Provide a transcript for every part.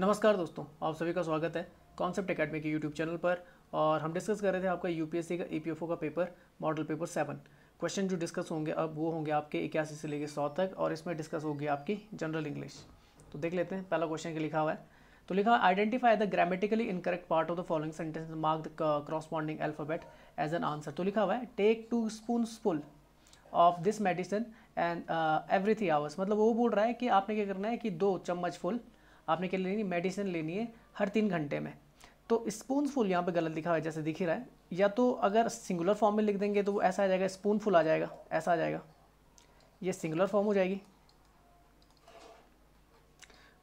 नमस्कार दोस्तों आप सभी का स्वागत है कॉन्सेप्ट अकेडमी के यूट्यूब चैनल पर और हम डिस्कस कर रहे थे आपका यूपीएससी का ईपीएफओ का paper model paper seven question जो डिस्कस होंगे अब वो होंगे आपके इक्यासी से लेकर सौ तक और इसमें डिस्कस होगी आपकी जनरल इंग्लिश तो देख लेते हैं पहला क्वेश्चन के लिखा हुआ है तो लिखा identify the grammatically incorrect part of the following sentence mark the corresponding alphabet as an answer तो लिखा हुआ है take two spoonful of this medicine and every three hours मतलब वो बोल रहा है कि आपने क्या करना है कि दो चम्मच फुल आपने क्या लेनी मेडिसिन लेनी है हर तीन घंटे में तो स्पूनफुल यहाँ पे गलत लिखा हुआ है जैसे दिख ही रहा है या तो अगर सिंगुलर फॉर्म में लिख देंगे तो वो ऐसा आ जाएगा स्पूनफुल आ जाएगा ऐसा आ जाएगा ये सिंगुलर फॉर्म हो जाएगी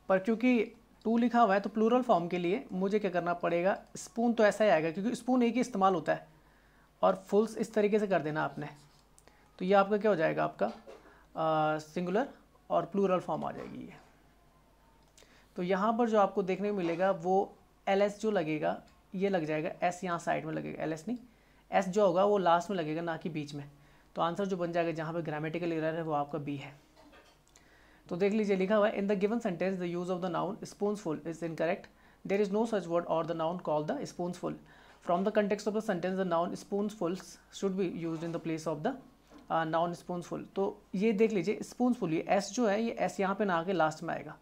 पर क्योंकि टू लिखा हुआ है तो प्लूरल फॉर्म के लिए मुझे क्या करना पड़ेगा स्पून तो ऐसा ही आएगा क्योंकि स्पून एक ही इस्तेमाल होता है और फुल्स इस तरीके से कर देना आपने तो ये आपका क्या हो जाएगा आपका सिंगुलर और प्लूरल फॉर्म आ जाएगी ये तो यहाँ पर जो आपको देखने को मिलेगा वो एल एस जो लगेगा ये लग जाएगा एस यहाँ साइड में लगेगा एल एस नहीं एस जो होगा वो लास्ट में लगेगा ना कि बीच में तो आंसर जो बन जाएगा जहाँ पर ग्रामेटिकल एरर है वो आपका बी है तो देख लीजिए लिखा हुआ है in the given sentence the use of the noun spoonful is incorrect there is no such word or the noun call the spoonful from the context of the sentence the noun spoonful should be use in the place of the noun spoonful तो ये देख लीजिए spoonful ये S जो है ये S यहाँ पे ना आके लास्ट में आएगा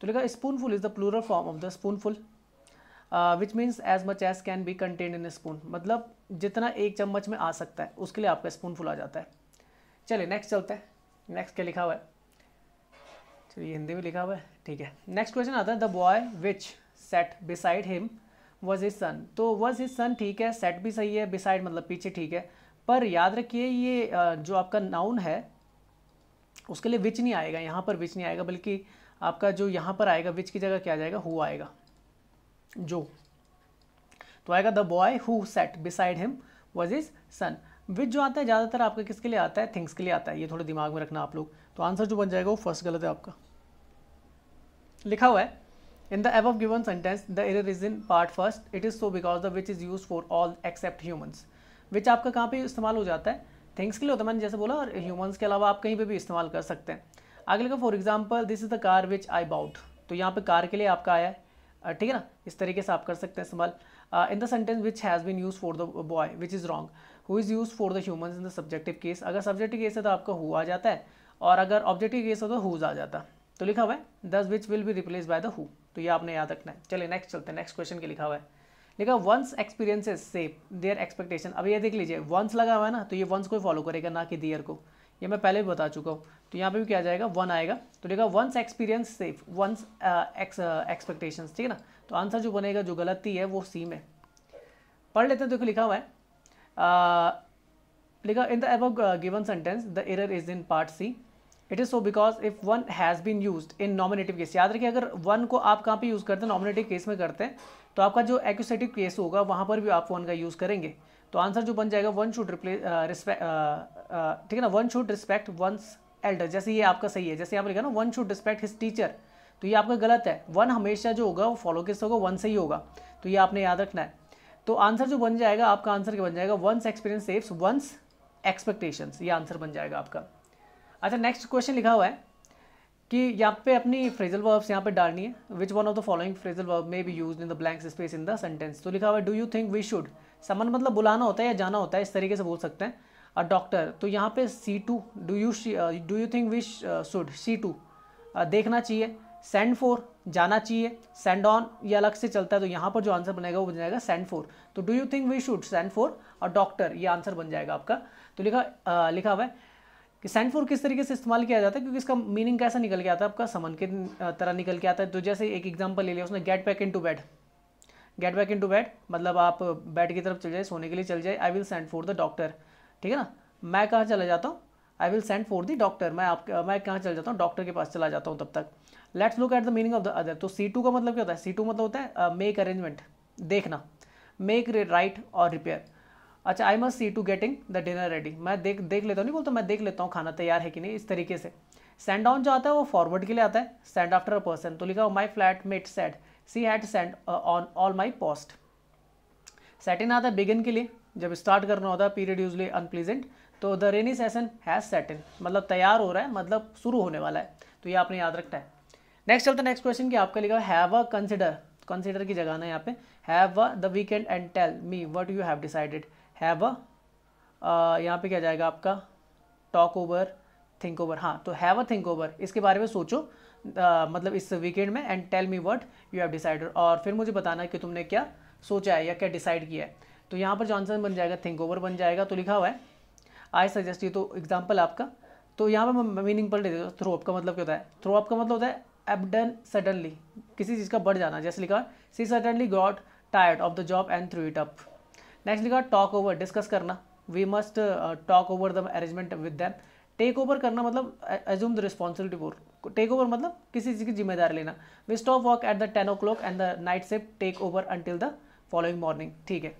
तो लिखा spoonful is the plural form of the spoonful which means as much as can be contain in spoon मतलब जितना एक चम्मच में आ सकता है उसके लिए आपका स्पूनफुल आ जाता है चलिए नेक्स्ट चलते हैं नेक्स्ट क्या लिखा हुआ है चलिए हिंदी में लिखा हुआ है ठीक है नेक्स्ट क्वेश्चन आता है the boy which sat beside him was his son तो वॉज हिज सन ठीक है सेट भी सही है बिसाइड मतलब पीछे ठीक है पर याद रखिए ये uh, जो आपका नाउन है उसके लिए विच नहीं आएगा यहाँ पर विच नहीं आएगा बल्कि आपका जो यहां पर आएगा विच की जगह क्या जाएगा हु आएगा जो तो आएगा the boy who sat beside him was his son which जो आता है ज़्यादातर आपका किसके लिए आता है थिंग्स के लिए आता है ये थोड़ा दिमाग में रखना आप लोग तो आंसर जो बन जाएगा वो फर्स्ट गलत है आपका लिखा हुआ है the above of given sentence the error is in part first it is so because the which is use for all except humans which आपका कहाँ पे इस्तेमाल हो जाता है थिंग्स के लिए होता है मैंने जैसे बोला और के अलावा आप कहीं पे भी इस्तेमाल कर सकते हैं आगे लिखो for example this is the car which I bought तो यहाँ पे कार के लिए आपका आया है ठीक है ना इस तरीके से आप कर सकते हैं इस्तेमाल in the sentence which has been use for the boy which is wrong who is use for the human in the subjective case अगर सब्जेक्टिव केस है तो आपका हु आ जाता है और अगर ऑब्जेक्टिव केस हो तो हुज आ जाता तो लिखा हुआ है this which will be replace by the who तो ये आपने याद रखना है चलिए नेक्स्ट चलते हैं नेक्स्ट क्वेश्चन के लिखा हुआ है लिखा one's experiences shape their expectation अब ये देख लीजिए वंस लगा हुआ है ना तो ये वंस को फॉलो करेगा ना कि दियर को ये मैं पहले भी बता चुका हूँ तो यहाँ पे भी क्या जाएगा वन आएगा तो देखा one's experience shape one's expectation ठीक है ना तो आंसर जो बनेगा जो गलती है वो सी में पढ़ लेते हैं देखो लिखा हुआ है uh, लिखा in the above given sentence the error is in part C it is so because if one has been use in nominative case याद रखिए अगर वन को आप कहाँ पे यूज़ करते हैं नॉमिनेटिव केस में करते हैं तो आपका जो एक्यूसेटिव केस होगा वहाँ पर भी आप वन का यूज़ करेंगे तो आंसर जो बन जाएगा वन शुड रिप्लेस Uh, ठीक है ना one should respect one's elder जैसे ये आपका सही है जैसे यहाँ पर लिखा ना one should respect his teacher तो ये आपका गलत है वन हमेशा जो होगा वो फॉलो किस होगा वन से ही होगा तो ये आपने याद रखना है तो आंसर जो बन जाएगा आपका आंसर क्या बन जाएगा one's experience saves one's expectations ये आंसर बन जाएगा आपका अच्छा नेक्स्ट क्वेश्चन लिखा हुआ है कि यहाँ पे अपनी फ्रेजल वर्ब्स यहाँ पे डालनी है which one of the following phrasal verb may be use in the blanks space in the sentence तो लिखा हुआ है do you think we should summon मतलब बुलाना होता है या जाना होता है इस तरीके से बोल सकते हैं अ डॉक्टर तो यहाँ पे see to do you do you think we should see to देखना चाहिए सेंड फोर जाना चाहिए सेंड ऑन ये अलग से चलता है तो यहाँ पर जो आंसर बनेगा वो बन जाएगा सेंड फोर तो do you think we should send for और डॉक्टर ये आंसर बन जाएगा आपका तो लिखा आ, uh, लिखा हुआ है कि सेंड फोर किस तरीके से इस्तेमाल किया जाता है क्योंकि इसका मीनिंग कैसा निकल के आता है आपका समन के uh, तरह निकल के आता है तो जैसे एक एग्जाम्पल ले लिया उसने get back into bed get back into bed मतलब आप बेड की तरफ चल जाए सोने के लिए चल जाए I will send for the doctor ठीक है ना मैं कहाँ चला जाता हूँ I will send for the doctor मैं आप मैं कहाँ चला जाता हूँ डॉक्टर के पास चला जाता हूँ तब तक let's look at the meaning of the other तो सी टू का मतलब क्या होता है सी टू मतलब होता है मेक uh, अरेंजमेंट देखना मेक राइट और रिपेयर अच्छा I must see to getting the dinner ready मैं देख देख लेता हूँ नहीं बोलता मैं देख लेता हूँ खाना तैयार है कि नहीं इस तरीके से सेंड ऑन जो आता है वो फॉरवर्ड के लिए आता है सेंड आफ्टर अ पर्सन तो लिखा my flatmate said she had sent on all my post set in आता है बिगिन के लिए जब स्टार्ट करना होता है पीरियड यूजली अनप्लीजेंट तो the rainy season has set in मतलब तैयार हो रहा है मतलब शुरू होने वाला है तो ये आपने याद रखना है नेक्स्ट चलते नेक्स्ट क्वेश्चन की आपका लिखा हैव अ कंसिडर कंसिडर की जगह ना यहाँ पे have a the weekend and tell me what you have decided have a यहाँ पे क्या जाएगा आपका टॉक ओवर थिंक ओवर हाँ तो हैव अ थिंक ओवर इसके बारे में सोचो uh, मतलब इस वीकेंड में and tell me what you have decided और फिर मुझे बताना कि तुमने क्या सोचा है या क्या डिसाइड किया है तो यहाँ पर जो आंसर बन जाएगा थिंक ओवर बन जाएगा तो लिखा हुआ है आई सजेस्ट ये तो एग्जाम्पल आपका तो यहाँ पर मैं मीनिंग पढ़ लेते हूँ थ्रो अप का मतलब क्या होता है थ्रो अप का मतलब होता है एबडन सडनली किसी चीज़ का बढ़ जाना जैसे लिखा she suddenly got tired of the job and threw it up next लिखा टॉक ओवर डिस्कस करना we must talk over the arrangement with them take over करना मतलब assume the responsibility for take over मतलब किसी चीज़ की जिम्मेदारी लेना we stop work at the ten o'clock and the night shift take over until the following morning ठीक है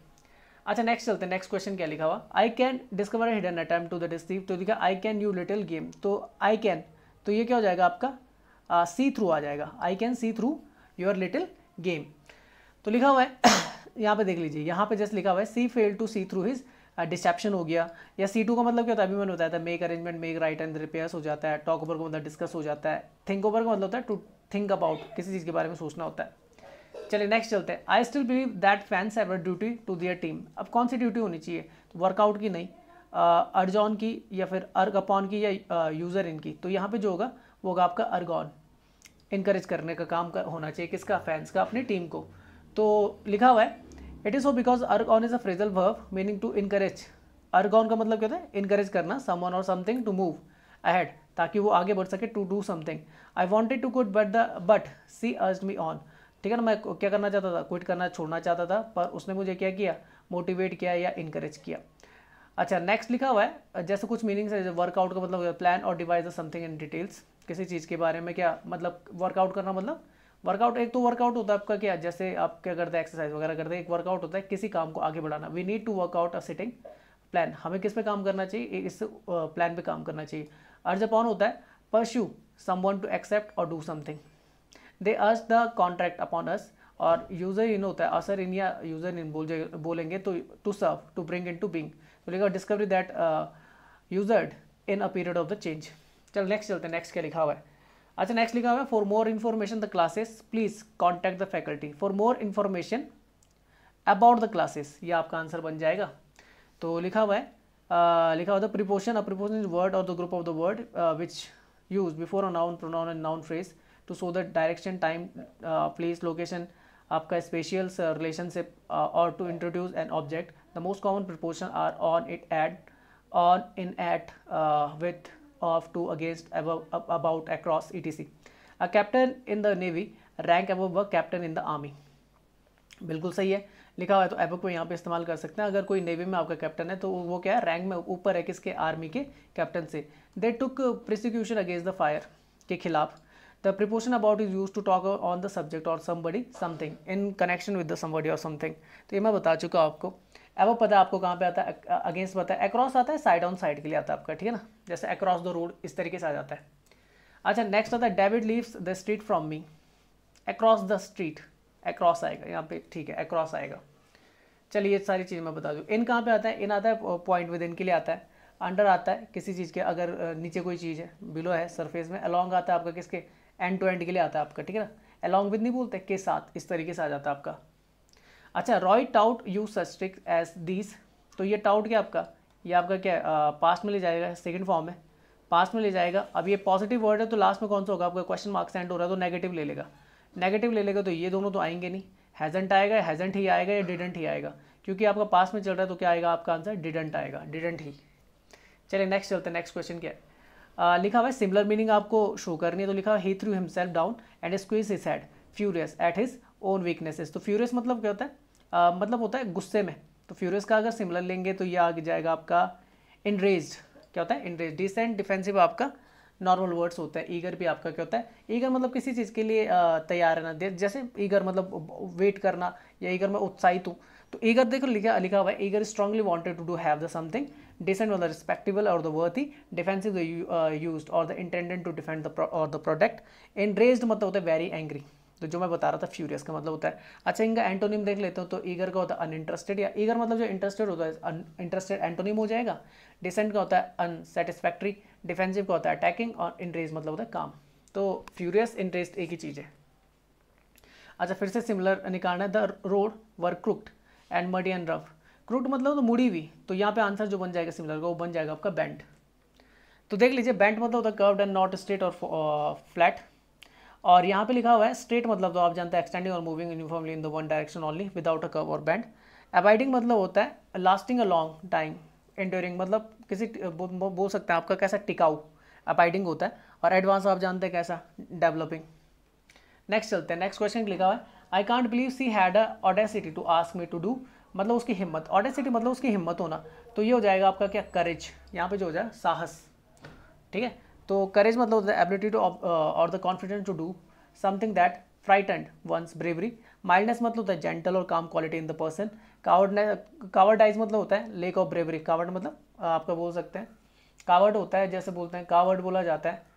अच्छा नेक्स्ट चलते हैं नेक्स्ट क्वेश्चन क्या लिखा हुआ I can discover hidden attempt to the receive तो देखा I can you little game तो आई कैन तो ये क्या हो जाएगा आपका सी थ्रू आ जाएगा I can see through your little game तो लिखा हुआ है यहाँ पे देख लीजिए यहाँ पे जस्ट लिखा हुआ है she fail to see through his deception हो गया या सी टू का मतलब क्या होता है अभी मैंने बताया था make arrangement make right and repairs हो जाता है टॉक ओवर का मतलब डिस्कस हो जाता है थिंक ओवर का मतलब होता है टू थिंक अबाउट किसी चीज़ के बारे में सोचना होता है चलिए नेक्स्ट चलते हैं I still believe that fans have a duty to their team अब कौन सी ड्यूटी होनी चाहिए वर्कआउट की नहीं अर्जॉन की या फिर अर्ग अपॉन की या यूज़र इनकी तो यहाँ पे जो होगा वो होगा आपका अर्गॉन इनक्रेज करने का काम कर, होना चाहिए किसका फैंस का अपनी टीम को तो लिखा हुआ है it is so because urge on is a phrasal verb meaning to encourage urge on का मतलब क्या था इनक्रेज करना ऑन और समथिंग टू मूव अहेड ताकि वो आगे बढ़ सके to do something I wanted to good but the but she urge me on ठीक है ना मैं क्या करना चाहता था क्विट करना छोड़ना चाहता था पर उसने मुझे क्या किया मोटिवेट किया या इनकरेज किया अच्छा नेक्स्ट लिखा हुआ है जैसे कुछ मीनिंग्स है वर्कआउट का मतलब प्लान और डिवाइस समथिंग इन डिटेल्स किसी चीज़ के बारे में क्या मतलब वर्कआउट करना मतलब वर्कआउट एक तो वर्कआउट होता है आपका क्या जैसे आप क्या करते हैं एक्सरसाइज वगैरह करते हैं एक वर्कआउट होता है किसी काम को आगे बढ़ाना we need to work out a seating plan हमें किस पे काम करना चाहिए इस प्लान पे काम करना चाहिए अर्ज अपॉन होता है pursue someone to accept or do something they urge the contract upon us और यूज़र इन होता है असर इन या यूज़र इन बोल बोलेंगे तो to serve to bring into being बोलेगा discovery that ushered in a period of the change चल नेक्स्ट चलते हैं नेक्स्ट क्या लिखा हुआ है अच्छा नेक्स्ट लिखा हुआ है for more information the classes please contact the faculty for more information about the classes ये आपका आंसर बन जाएगा तो लिखा हुआ है uh, लिखा हुआ था preposition a preposition is word or the group of the word which use before a noun pronoun and noun phrase to show that direction time place location आपका spatial relationship or to introduce an object the most common preposition are on it at on in at with of to against about across E T C a captain in the navy rank अब व captain in the army बिल्कुल सही है लिखा हुआ है तो app को यहाँ पे इस्तेमाल कर सकते हैं अगर कोई नेवी में आपका कैप्टन है तो वो क्या है रैंक में ऊपर है किसके आर्मी के कैप्टन से they took prosecution against the fire के खिलाफ़ the preposition about is used to talk on the subject or somebody something in connection with the somebody or something तो ये मैं बता चुका हूँ आपको एवो पता है आपको कहाँ पे आता है अगेंस्ट पता है अक्रॉस आता है साइड ऑन साइड के लिए आता है आपका ठीक है ना जैसे अक्रॉस द रोड इस तरीके से आ जाता है अच्छा नेक्स्ट आता है David lives the street from me across the street across आएगा यहाँ पे ठीक है अक्रॉस आएगा चलिए ये सारी चीज़ मैं बता दूँ इन कहाँ पे आता है इन आता है पॉइंट विद इन के लिए आता है अंडर आता है किसी चीज़ के अगर नीचे कोई चीज़ है बिलो है सरफेस में अलॉन्ग आता है आपका किसके एंड टू एंड के लिए आता है आपका ठीक है ना अलॉन्ग विद नहीं बोलते के साथ इस तरीके से आ जाता है आपका अच्छा Roy taught you such tricks as these तो ये टाउट क्या आपका ये आपका क्या पास्ट में ले जाएगा सेकेंड फॉर्म है पास्ट में ले जाएगा अब ये पॉजिटिव वर्ड है तो लास्ट में कौन सा होगा आपका क्वेश्चन मार्क्स एंड हो रहा है तो नेगेटिव ले लेगा नेगेटिव ले लेगा तो ये दोनों तो आएंगे नहीं हैजेंट आएगा हैजेंट ही आएगा या डिडेंट ही आएगा क्योंकि आपका पास में चल रहा है तो क्या आएगा आपका आंसर डिडेंट आएगा डिडेंट ही चलिए नेक्स्ट चलते हैं नेक्स्ट क्वेश्चन क्या है लिखा हुआ है सिमिलर मीनिंग आपको शो करनी है तो लिखा हुआ he threw himself down and squeeze his head furious at his own weaknesses तो फ्यूरियस मतलब क्या होता है uh, मतलब होता है गुस्से में तो फ्यूरियस का अगर सिमिलर लेंगे तो ये आ जाएगा आपका इनरेज क्या होता है इनरेज डिसेंट डिफेंसिव आपका नॉर्मल वर्ड्स होते हैं ईगर भी आपका क्या होता है ईगर मतलब किसी चीज़ के लिए तैयार रहना दे जैसे ईगर मतलब वेट करना या ईगर मैं उत्साहित हूँ तो ईगर देखो लिखा लिखा हुआ है eager strongly wanted to do have the something decent or the respectable or the worth he defensive use or the the to defend or the product and product मतलब होता है वेरी एंग्री तो जो मैं बता रहा था फ्यूरियस का मतलब होता है अच्छा इनका एंटोनिम देख लेते हो तो ईगर का होता है अनइंटरेस्टेड या ईगर मतलब जो इंटरेस्टेड होता है इंटरेस्टेड एंटोनिम हो जाएगा डिसेंट का होता है अनसेटिस्फैक्ट्री डिफेंसिव का होता है अटैकिंग और इंटरेस्ट मतलब होता है काम तो फ्यूरियस इंटरेस्ट एक ही चीज़ है अच्छा फिर से सिमिलर निकालना है the road was crooked and muddy and rough crooked मतलब तो मुड़ी हुई तो यहाँ पे आंसर जो बन जाएगा सिमिलर का वो बन जाएगा आपका बैंड तो देख लीजिए बैंड मतलब होता है curved and not straight or flat और यहाँ पे लिखा हुआ है स्ट्रेट मतलब तो आप जानते हैं extending or moving uniformly in the one direction only without a curve or bend abiding मतलब होता है lasting a long time enduring मतलब किसी बोल सकते हैं आपका कैसा टिकाऊ अपाइडिंग होता है और एडवांस आप जानते हैं कैसा डेवलपिंग नेक्स्ट चलते हैं नेक्स्ट क्वेश्चन लिखा हुआ है I can't believe she had a audacity to ask me to do मतलब उसकी हिम्मत ऑडेसिटी मतलब उसकी हिम्मत होना तो ये हो जाएगा आपका क्या करेज यहाँ पे जो हो जाए साहस ठीक है तो करेज मतलब होता है एबिलिटी टू और the confidence to do something that frightened once bravery mildness मतलब होता है जेंटल और calm quality in the person coward cowardice मतलब होता है लेक ऑफ ब्रेवरी कावर्ड मतलब आपका बोल सकते हैं कावर्ड होता है जैसे बोलते हैं कावर्ड बोला जाता है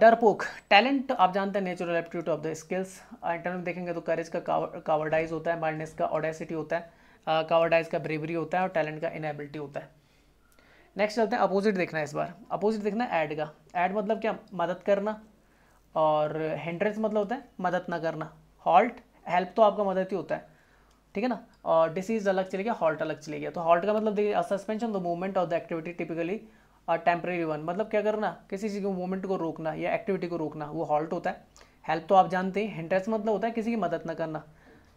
डरपोक टैलेंट आप जानते हैं natural aptitude of the skills internal देखेंगे तो करेज का कावर्डाइज होता है माइंडनेस का ऑडेसिटी होता है कावर्डाइज का ब्रेवरी होता है और टैलेंट का इनेबिलिटी होता है नेक्स्ट चलते हैं अपोजिट देखना है इस बार अपोजिट देखना है ऐड का ऐड मतलब क्या मदद करना और हिंड्रेंस मतलब होता है मदद ना करना हॉल्ट हेल्प तो आपका मदद ही होता है ठीक है ना और डिसीज अलग चले गया हॉल्ट अलग चले गया तो हॉल्ट का मतलब देखिए suspension the movement of the activity typically temporary one मतलब क्या करना किसी चीज़ के मूवमेंट को रोकना या एक्टिविटी को रोकना वो हॉल्ट होता है हेल्प तो आप जानते हैं हिंट्रेस मतलब होता है किसी की मदद ना करना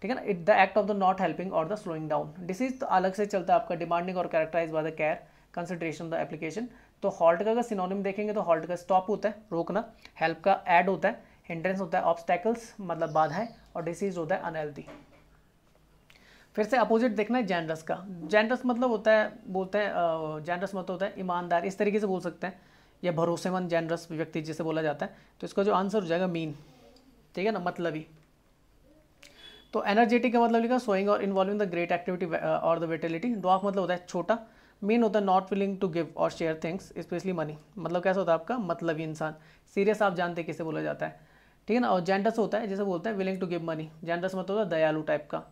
ठीक है ना it the act of the not helping और द स्लोइंग डाउन डिसीज तो अलग से चलता है आपका डिमांडिंग और characterize by the care consideration the application तो हॉल्ट का अगर सिनोनिम देखेंगे तो हॉल्ट का स्टॉप होता है रोकना हेल्प का एड होता है हिंड्रेंस होता है ऑब्स्टैकल्स मतलब बाधाएं और डिसीज होता है अनहेल्थी फिर से अपोजिट देखना है जैनरस का जैनरस मतलब होता है बोलते हैं जैनरस मतलब होता है ईमानदार इस तरीके से बोल सकते हैं या भरोसेमंद जैनरस व्यक्ति जिसे बोला जाता है तो इसका जो आंसर हो जाएगा मीन ठीक है ना मतलबी तो एनर्जेटिक का मतलब लिखा सोइंग और इन्वॉल्विंग द ग्रेट एक्टिविटी और द वेटिलिटी डॉफ मतलब होता है छोटा मीन होता है नॉट विलिंग टू गिव और शेयर थिंग्स स्पेशली मनी मतलब कैसा होता है आपका मतलबी इंसान सीरियस आप जानते किसे बोला जाता है ठीक है ना और जेंडस होता है जैसे बोलते हैं विलिंग टू गिव मनी जेंडस मतलब होता है दयालु टाइप का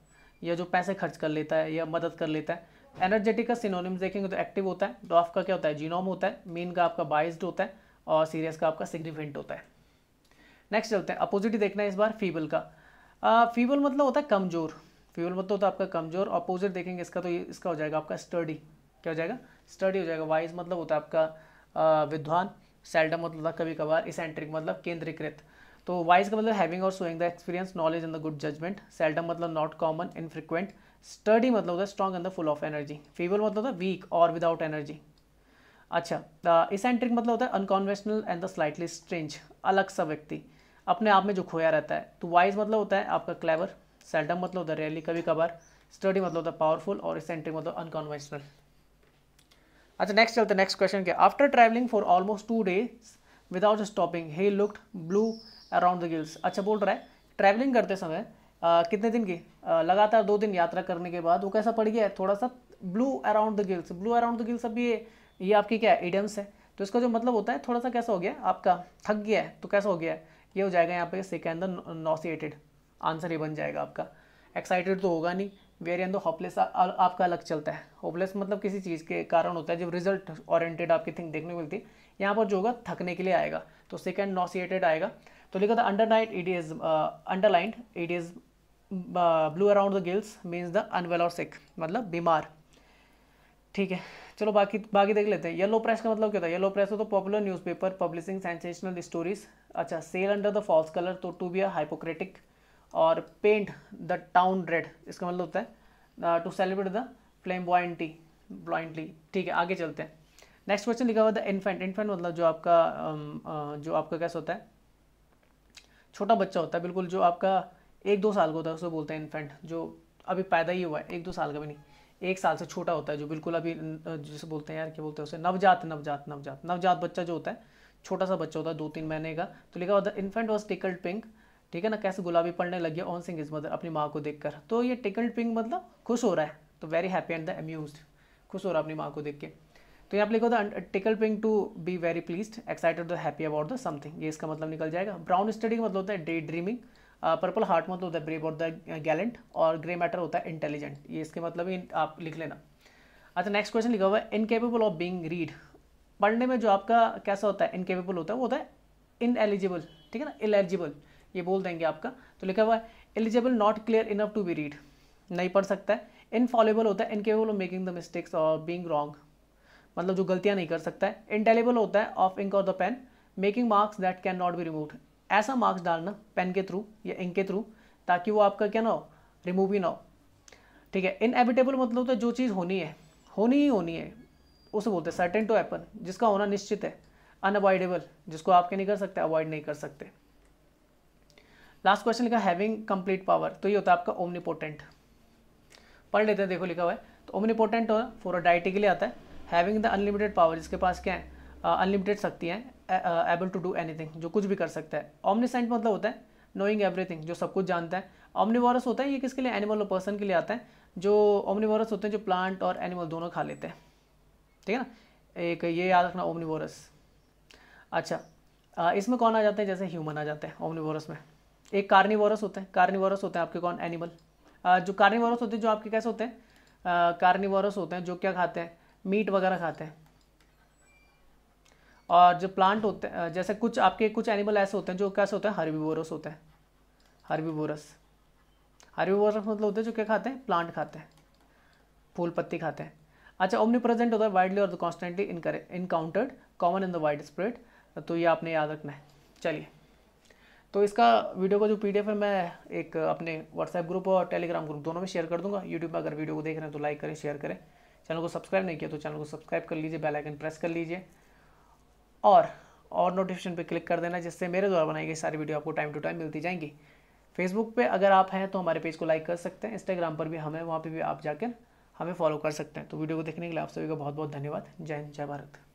या जो पैसे खर्च कर लेता है या मदद कर लेता है एनर्जेटिक का सिनोनिम्स देखेंगे तो एक्टिव होता है डॉफ का क्या होता है जीनोम होता है मीन का आपका बाइस्ड होता है और सीरियस का आपका सिग्निफिकेंट होता है नेक्स्ट चलते हैं अपोजिट देखना है इस बार फीबल का फीबल मतलब होता है कमजोर फीबल मतलब होता है आपका कमजोर अपोजिट देखेंगे इसका तो इसका हो जाएगा आपका स्टडी क्या हो जाएगा स्टडी हो जाएगा वाइज मतलब होता है आपका विद्वान सेल्डम मतलब होता है कभी कभार इसेंट्रिक मतलब केंद्रीकृत तो वाइज का मतलब हैविंग और showing the experience knowledge in the good judgement seldom मतलब नॉट कॉमन इनफ्रिक्वेंट स्टडी मतलब होता है strong and the full of energy feeble मतलब होता है वीक और विदाउट एनर्जी अच्छा द इसेंट्रिक मतलब होता है unconventional and the slightly strange अलग सा व्यक्ति अपने आप में जो खोया रहता है तो वाइज मतलब होता है आपका क्लेवर सेल्डम मतलब होता है रेयरली कभी कभार स्टडी मतलब होता है पावरफुल और इसेंट्रिक मतलब अनकॉन्वेंशनल अच्छा नेक्स्ट चलते नेक्स्ट क्वेश्चन के after travelling for almost two days without stopping he looked blue around the gills अच्छा बोल रहा है ट्रैवलिंग करते समय आ, कितने दिन की लगातार दो दिन यात्रा करने के बाद वो कैसा पड़ गया है थोड़ा सा blue around the gills blue around the gills अब ये ये आपकी क्या है इडियम्स है तो इसका जो मतलब होता है थोड़ा सा कैसा हो गया आपका थक गया है तो कैसा हो गया है ये हो जाएगा यहाँ पे द नोसिएटेड आंसर ये बन जाएगा आपका एक्साइटेड तो होगा नहीं वेरी एन दो होपलेस आपका अलग चलता है होपलेस मतलब किसी चीज़ के कारण होता है जब रिजल्ट ओरिएंटेड आपकी थिंक देखने को मिलती है यहाँ पर जो होगा थकने के लिए आएगा तो सेकेंड नोसिएटेड आएगा तो लिखा था underlined it is underlined it is blue around the gills means the unwell और सिख मतलब बीमार ठीक है चलो बाकी बाकी देख लेते हैं येलो प्रेस का मतलब क्या था येलो प्रेस तो popular newspaper publishing sensational stories अच्छा sail under the false colour तो टू बी अ हाइपोक्रेटिक और पेंट द टाउन रेड इसका मतलब होता है to celebrate the flamboyantly ब्लॉइंटली ठीक है आगे चलते हैं नेक्स्ट क्वेश्चन लिखा हुआ था इन्फेंट इन्फेंट मतलब जो आपका um, uh, जो आपका कैसे होता है छोटा बच्चा होता है बिल्कुल जो आपका एक दो साल का होता है उसको बोलते हैं इन्फेंट जो अभी पैदा ही हुआ है एक दो साल का भी नहीं एक साल से छोटा होता है जो बिल्कुल अभी जिसे बोलते हैं यार क्या बोलते हैं उसे नवजात नवजात नवजात नवजात बच्चा जो होता है छोटा सा बच्चा होता है दो तीन महीने का तो लिखा हुआ है इन्फेंट वॉज टिकल्ड पिंक ठीक है ना कैसे गुलाबी पड़ने गया ऑन सिंग इज मदर अपनी माँ को देखकर तो ये टिकल्ड पिंक मतलब खुश हो रहा है तो very happy and the amuse खुश हो रहा है अपनी माँ को देख के तो यहाँ पे लिखा था um, tickled pink to be very pleased excited happy about the something ये इसका मतलब निकल जाएगा ब्राउन स्टडी का मतलब होता है डे ड्रीमिंग पर्पल हार्ट मतलब होता है ब्रेव और द गैलेंट और ग्रे मैटर होता है इंटेलिजेंट ये इसके मतलब ही आप लिख लेना अच्छा नेक्स्ट क्वेश्चन लिखा हुआ है इनकेपेबल ऑफ बींग रीड पढ़ने में जो आपका कैसा होता है इनकेपेबल होता है वो होता है इन एलिजिबल ठीक है ना इलेजिबल ये बोल देंगे आपका तो लिखा हुआ है illegible not clear enough to be read नहीं पढ़ सकता है इनफॉलेबल होता है incapable of making the mistakes और बींग रॉन्ग मतलब जो गलतियां नहीं कर सकता है इंटेलेबल होता है ऑफ इंक और the pen making marks that can not be removed ऐसा मार्क्स डालना पेन के थ्रू या इंक के थ्रू ताकि वो आपका क्या ना हो रिमूव ही ना हो ठीक है इनएविटेबल मतलब तो जो चीज़ होनी है होनी ही होनी है उसे बोलते हैं सर्टेन टू एपन जिसका होना निश्चित है अनअवॉइडेबल जिसको आप क्या नहीं कर सकते अवॉइड नहीं कर सकते लास्ट क्वेश्चन लिखा हैविंग कंप्लीट पावर तो ये होता है आपका ओमनीपोर्टेंट पढ़ लेते हैं देखो लिखा हुआ है तो ओमनीपोर्टेंट फॉर डाइटी के लिए आता है हैविंग द अनलिमिटेड पावर जिसके पास क्या है अनलिमिटेड शक्ति है एबल टू डू एनीथिंग जो कुछ भी कर सकता है ऑमनीसेंट मतलब होता है नोइंग एवरीथिंग जो सब कुछ जानता है ऑमनीवॉरस होता है ये किसके लिए एनिमल और पर्सन के लिए आता है जो ओमनीवॉरस होते हैं जो प्लांट और एनिमल दोनों खा लेते हैं ठीक है ना एक ये याद रखना ओमनीवॉरस अच्छा आ, इसमें कौन आ जाते हैं जैसे ह्यूमन आ जाते हैं ओमनीवॉरस में एक कार्निवॉरस होते हैं कार्निवॉरस होते हैं आपके कौन एनिमल जो कार्निवॉरस होते हैं जो आपके कैसे होते हैं कार्निवॉरस होते हैं जो क्या खाते हैं मीट वगैरह खाते हैं और जो प्लांट होते हैं जैसे कुछ आपके कुछ एनिमल ऐसे होते हैं जो कैसे होते हैं बोरस होते हैं हर्बीवोरस बोरस मतलब होते हैं जो क्या खाते हैं प्लांट खाते हैं फूल पत्ती खाते हैं अच्छा ओमनी प्रेजेंट होता है वाइडली और constantly encountered common in the wide spread तो ये आपने याद रखना है चलिए तो इसका वीडियो का जो पी है मैं एक अपने व्हाट्सएप ग्रुप और टेलीग्राम ग्रुप दोनों में शेयर कर दूंगा यूट्यूब पर अगर वीडियो को देख रहे हैं तो लाइक करें शेयर करें चैनल को सब्सक्राइब नहीं किया तो चैनल को सब्सक्राइब कर लीजिए बेल आइकन प्रेस कर लीजिए और और नोटिफिकेशन पे क्लिक कर देना जिससे मेरे द्वारा बनाई गई सारी वीडियो आपको टाइम टू टाइम मिलती जाएंगी फेसबुक पे अगर आप हैं तो हमारे पेज को लाइक कर सकते हैं इंस्टाग्राम पर भी हमें वहाँ पर भी आप जाकर हमें फॉलो कर सकते हैं तो वीडियो को देखने के लिए आप सभी का बहुत बहुत धन्यवाद जय हिंद जय भारत